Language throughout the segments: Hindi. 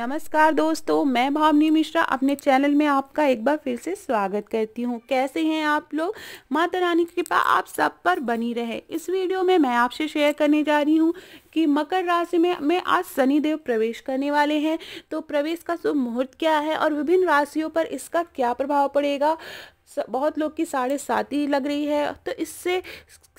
नमस्कार दोस्तों मैं भावनी मिश्रा अपने चैनल में आपका एक बार फिर से स्वागत करती हूँ कैसे हैं आप लोग माता रानी की कृपा आप सब पर बनी रहे इस वीडियो में मैं आपसे शेयर करने जा रही हूँ कि मकर राशि में मैं आज शनिदेव प्रवेश करने वाले हैं तो प्रवेश का शुभ मुहूर्त क्या है और विभिन्न राशियों पर इसका क्या प्रभाव पड़ेगा बहुत लोग की साढ़े साती लग रही है तो इससे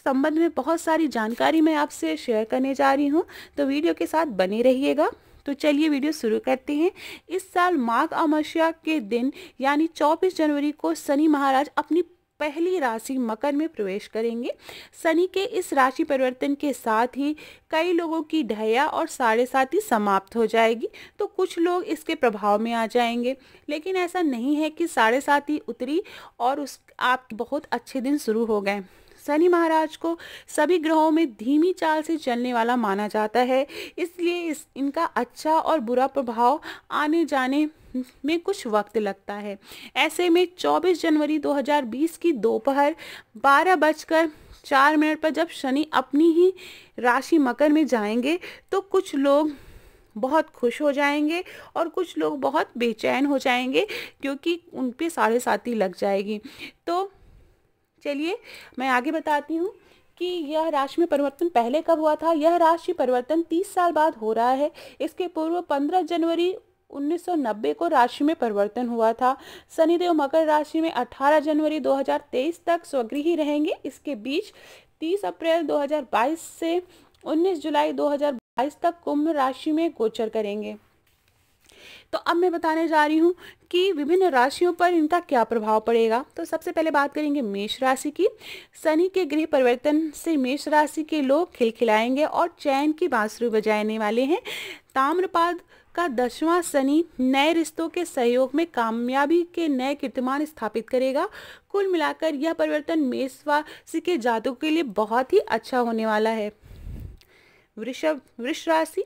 संबंध में बहुत सारी जानकारी मैं आपसे शेयर करने जा रही हूँ तो वीडियो के साथ बने रहिएगा तो चलिए वीडियो शुरू करते हैं इस साल माघ अमावस्या के दिन यानी 24 जनवरी को शनि महाराज अपनी पहली राशि मकर में प्रवेश करेंगे शनि के इस राशि परिवर्तन के साथ ही कई लोगों की ढैया और साढ़े साथी समाप्त हो जाएगी तो कुछ लोग इसके प्रभाव में आ जाएंगे लेकिन ऐसा नहीं है कि साढ़े साथी उतरी और उस आप बहुत अच्छे दिन शुरू हो गए शनि महाराज को सभी ग्रहों में धीमी चाल से चलने वाला माना जाता है इसलिए इस इनका अच्छा और बुरा प्रभाव आने जाने में कुछ वक्त लगता है ऐसे में 24 जनवरी 2020 की दोपहर बारह बजकर चार मिनट पर जब शनि अपनी ही राशि मकर में जाएंगे तो कुछ लोग बहुत खुश हो जाएंगे और कुछ लोग बहुत बेचैन हो जाएंगे क्योंकि उन पर साढ़े साथी लग जाएगी तो चलिए मैं आगे बताती हूँ कि यह राशि में परिवर्तन पहले कब हुआ था यह राशि परिवर्तन 30 साल बाद हो रहा है इसके पूर्व 15 जनवरी 1990 को राशि में परिवर्तन हुआ था शनिदेव मकर राशि में 18 जनवरी 2023 तक स्वगृही रहेंगे इसके बीच 30 अप्रैल 2022 से 19 जुलाई 2022 तक कुंभ राशि में गोचर करेंगे तो अब मैं बताने जा रही हूँ कि विभिन्न राशियों पर इनका क्या प्रभाव पड़ेगा तो सबसे पहले बात करेंगे मेष राशि की शनि के गृह परिवर्तन से मेष राशि के लोग खिलखिलाएंगे और चैन की बांसुरी बजाने वाले हैं ताम्रपाद का दसवां शनि नए रिश्तों के सहयोग में कामयाबी के नए कीर्तिमान स्थापित करेगा कुल मिलाकर यह परिवर्तन मेषवासी के जातकों के लिए बहुत ही अच्छा होने वाला है वृषभ वृष राशि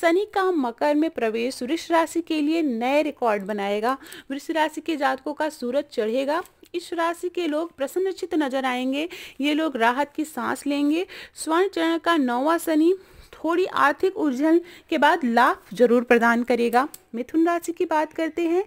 शनि का मकर में प्रवेश वृष राशि के लिए नए रिकॉर्ड बनाएगा वृष राशि के जातकों का सूरज चढ़ेगा इस राशि के लोग प्रसन्नचित नजर आएंगे ये लोग राहत की सांस लेंगे स्वर्ण चरण का नौवा शनि थोड़ी आर्थिक उलझन के बाद लाभ जरूर प्रदान करेगा मिथुन राशि की बात करते हैं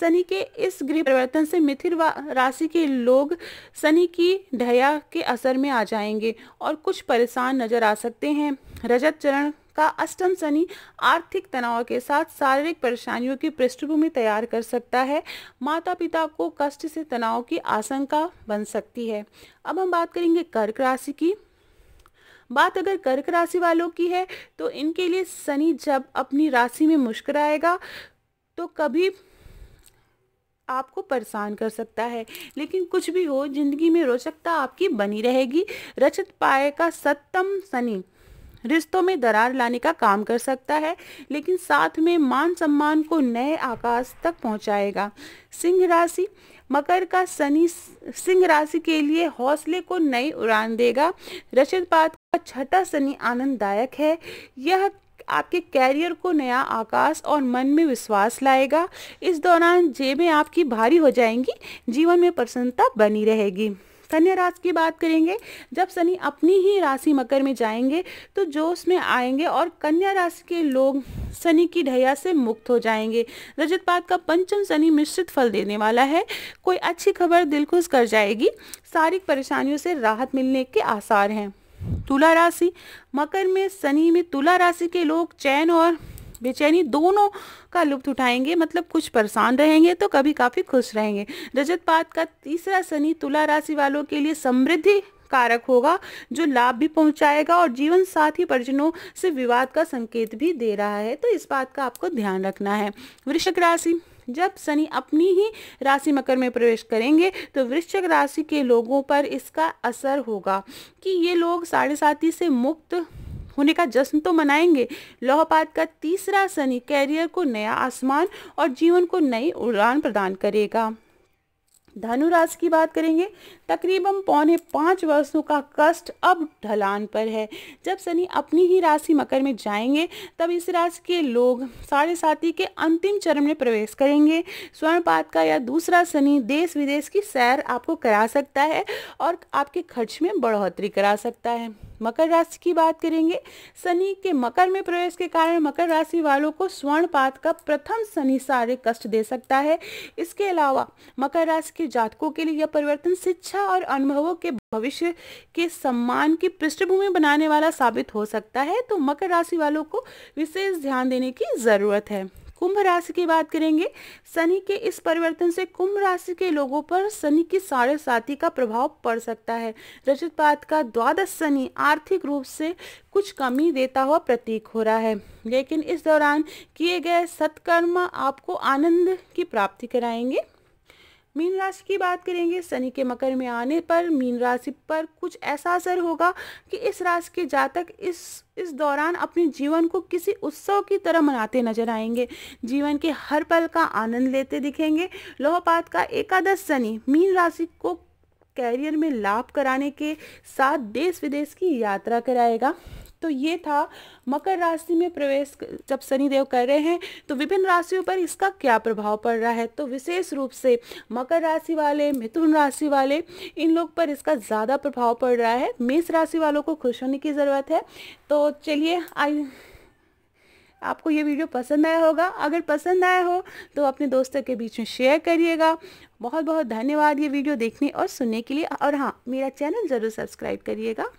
शनि के इस गृह परिवर्तन से मिथिर राशि के लोग शनि की ढया के असर में आ जाएंगे और कुछ परेशान नजर आ सकते हैं रजत चरण का अष्टम शनि आर्थिक तनाव के साथ शारीरिक परेशानियों की पृष्ठभूमि तैयार कर सकता है माता पिता को कष्ट से तनाव की आशंका बन सकती है अब हम बात करेंगे कर्क राशि की बात अगर कर्क राशि वालों की है तो इनके लिए शनि जब अपनी राशि में मुस्कराएगा तो कभी आपको परेशान कर सकता है लेकिन कुछ भी हो जिंदगी में रोचकता आपकी बनी रहेगी रचित पाए का सप्तम शनि रिश्तों में दरार लाने का काम कर सकता है लेकिन साथ में मान सम्मान को नए आकाश तक पहुंचाएगा सिंह राशि मकर का शनि सिंह राशि के लिए हौसले को नई उड़ान देगा रचित पात छठा शनि आनंददायक है यह आपके कैरियर को नया आकाश और मन में विश्वास लाएगा इस दौरान जेबें आपकी भारी हो जाएंगी जीवन में प्रसन्नता बनी रहेगी कन्या राशि की बात करेंगे जब शनि अपनी ही राशि मकर में जाएंगे तो जोश में आएंगे और कन्या राशि के लोग शनि की ढैया से मुक्त हो जाएंगे रजत पात का पंचम शनि मिश्रित फल देने वाला है कोई अच्छी खबर दिल खुश कर जाएगी शारीरिक परेशानियों से राहत मिलने के आसार हैं तुला राशि मकर में शनि में तुला राशि के लोग चैन और बेचैनी दोनों का लुप्त उठाएंगे मतलब कुछ परेशान रहेंगे तो कभी काफ़ी खुश रहेंगे रजत पात का तीसरा शनि तुला राशि वालों के लिए समृद्धि कारक होगा जो लाभ भी पहुंचाएगा और जीवन साथी परिजनों से विवाद का संकेत भी दे रहा है तो इस बात का आपको ध्यान रखना है वृषक राशि जब शनि अपनी ही राशि मकर में प्रवेश करेंगे तो वृश्चिक राशि के लोगों पर इसका असर होगा कि ये लोग साढ़े साथी से मुक्त होने का जश्न तो मनाएंगे लौहपात का तीसरा शनि कैरियर को नया आसमान और जीवन को नई उड़ान प्रदान करेगा धनु राशि की बात करेंगे तकरीबन पौने पाँच वर्षों का कष्ट अब ढलान पर है जब शनि अपनी ही राशि मकर में जाएंगे तब इस राशि के लोग साढ़े साथी के अंतिम चरण में प्रवेश करेंगे स्वर्णपात का या दूसरा शनि देश विदेश की सैर आपको करा सकता है और आपके खर्च में बढ़ोतरी करा सकता है मकर राशि की बात करेंगे शनि के मकर में प्रवेश के कारण मकर राशि वालों को स्वर्ण पात का प्रथम शनि सारे कष्ट दे सकता है इसके अलावा मकर राशि के जातकों के लिए यह परिवर्तन शिक्षा और अनुभवों के भविष्य के सम्मान की पृष्ठभूमि बनाने वाला साबित हो सकता है तो मकर राशि वालों को विशेष ध्यान देने की ज़रूरत है कुंभ राशि की बात करेंगे शनि के इस परिवर्तन से कुंभ राशि के लोगों पर शनि की साढ़े साथी का प्रभाव पड़ सकता है रजत पात का द्वादश शनि आर्थिक रूप से कुछ कमी देता हुआ प्रतीक हो रहा है लेकिन इस दौरान किए गए सत्कर्म आपको आनंद की प्राप्ति कराएंगे मीन राशि की बात करेंगे शनि के मकर में आने पर मीन राशि पर कुछ ऐसा असर होगा कि इस राशि के जातक इस इस दौरान अपने जीवन को किसी उत्सव की तरह मनाते नजर आएंगे जीवन के हर पल का आनंद लेते दिखेंगे लोहपात का एकादश शनि मीन राशि को कैरियर में लाभ कराने के साथ देश विदेश की यात्रा कराएगा तो ये था मकर राशि में प्रवेश जब शनिदेव कर रहे हैं तो विभिन्न राशियों पर इसका क्या प्रभाव पड़ रहा है तो विशेष रूप से मकर राशि वाले मिथुन राशि वाले इन लोग पर इसका ज़्यादा प्रभाव पड़ रहा है मेष राशि वालों को खुश होने की ज़रूरत है तो चलिए आई आपको ये वीडियो पसंद आया होगा अगर पसंद आया हो तो अपने दोस्तों के बीच में शेयर करिएगा बहुत बहुत धन्यवाद ये वीडियो देखने और सुनने के लिए और हाँ मेरा चैनल ज़रूर सब्सक्राइब करिएगा